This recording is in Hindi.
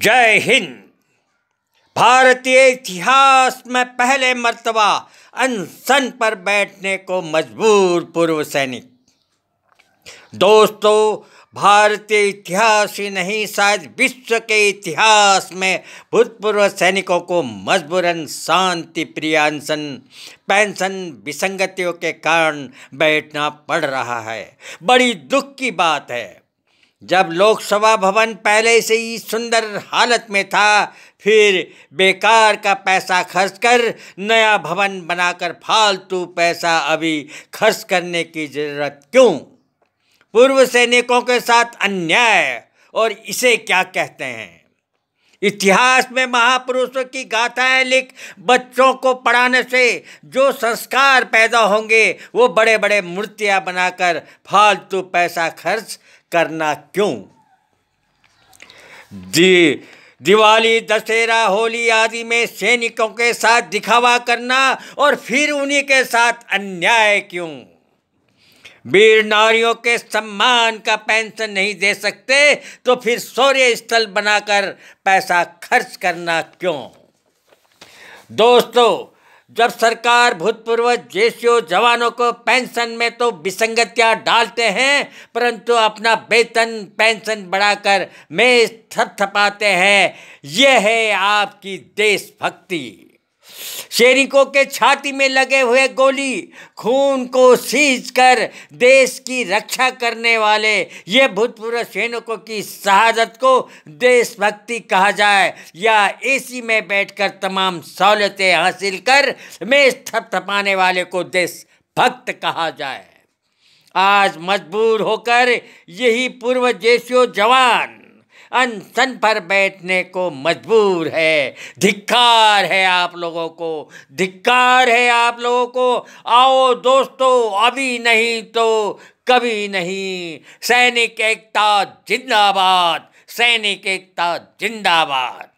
जय हिंद भारतीय इतिहास में पहले मर्तबा अनशन पर बैठने को मजबूर पूर्व सैनिक दोस्तों भारतीय इतिहास ही नहीं शायद विश्व के इतिहास में भूतपूर्व सैनिकों को मजबूरन शांति प्रिय अनशन पेंशन विसंगतियों के कारण बैठना पड़ रहा है बड़ी दुख की बात है जब लोकसभा भवन पहले से ही सुंदर हालत में था फिर बेकार का पैसा खर्च कर नया भवन बनाकर फालतू पैसा अभी खर्च करने की ज़रूरत क्यों पूर्व सैनिकों के साथ अन्याय और इसे क्या कहते हैं इतिहास में महापुरुषों की गाथाएं लिख बच्चों को पढ़ाने से जो संस्कार पैदा होंगे वो बड़े बड़े मूर्तियाँ बनाकर फालतू पैसा खर्च करना क्यों दी दिवाली दशहरा होली आदि में सैनिकों के साथ दिखावा करना और फिर उन्हीं के साथ अन्याय क्यों वीर नारियों के सम्मान का पेंशन नहीं दे सकते तो फिर सौर्य स्थल बनाकर पैसा खर्च करना क्यों दोस्तों जब सरकार भूतपूर्व जेसीओ जवानों को पेंशन में तो विसंगतियां डालते हैं परंतु अपना वेतन पेंशन बढ़ाकर मेज थपथपाते हैं यह है आपकी देशभक्ति सैनिकों के छाती में लगे हुए गोली खून को सींच कर देश की रक्षा करने वाले ये भूतपूर्व सैनिकों की शहादत को देशभक्ति कहा जाए या एसी में बैठकर तमाम सहूलतें हासिल कर मेज थपथपाने वाले को देशभक्त कहा जाए आज मजबूर होकर यही पूर्व जैसियो जवान अनशन पर बैठने को मजबूर है धिक्कार है आप लोगों को धिक्कार है आप लोगों को आओ दोस्तों अभी नहीं तो कभी नहीं सैनिक एकता जिंदाबाद सैनिक एकता जिंदाबाद